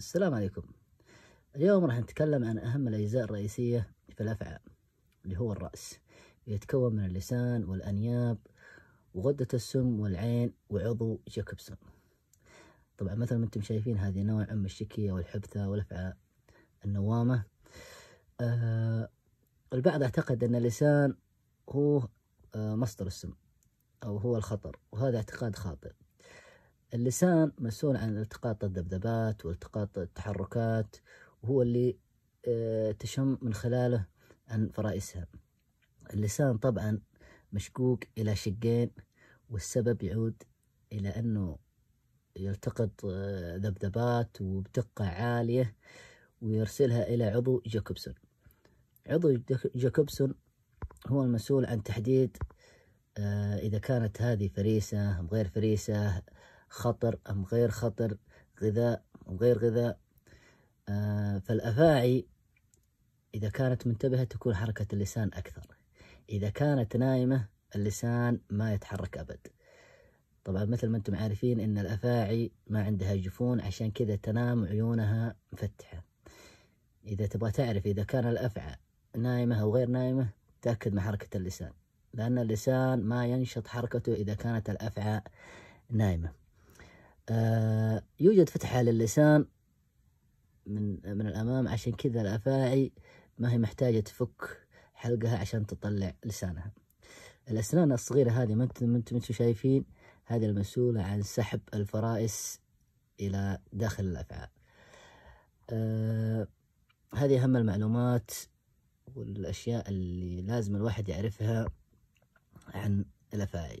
السلام عليكم اليوم راح نتكلم عن أهم الأجزاء الرئيسية في الأفعى اللي هو الرأس يتكون من اللسان والأنياب وغدة السم والعين وعضو جاكوبسون طبعا مثل ما انتم شايفين هذه نوع أم الشكية والحبثة والأفعى النوامة أه البعض اعتقد أن اللسان هو آه، مصدر السم أو هو الخطر وهذا اعتقاد خاطئ اللسان مسؤول عن التقاط الذبذبات والتقاط التحركات وهو اللي آه، تشم من خلاله عن فرائسها اللسان طبعا مشقوق إلى شقين والسبب يعود إلى أنه يلتقط آه، ذبذبات وبدقة عالية ويرسلها إلى عضو جاكوبسون عضو جاكوبسون هو المسؤول عن تحديد آه، إذا كانت هذه فريسة أم غير فريسة خطر أم غير خطر غذاء أم غير غذاء آه، فالأفاعي إذا كانت منتبهة تكون حركة اللسان أكثر إذا كانت نايمة اللسان ما يتحرك أبد طبعا مثل ما أنتم عارفين أن الأفاعي ما عندها جفون عشان كذا تنام عيونها مفتحة إذا تبغى تعرف إذا كان الأفعى نايمة أو غير نايمة تأكد من حركة اللسان لأن اللسان ما ينشط حركته إذا كانت الأفعى نايمة آه، يوجد فتحة للسان من من الأمام عشان كذا الأفاعي ما هي محتاجة تفك حلقها عشان تطلع لسانها الأسنان الصغيرة هذه ما انتم انتم شايفين هذه المسؤولة عن سحب الفرائس إلى داخل الأفعى آه، هذه أهم المعلومات والأشياء اللي لازم الواحد يعرفها عن الأفاعي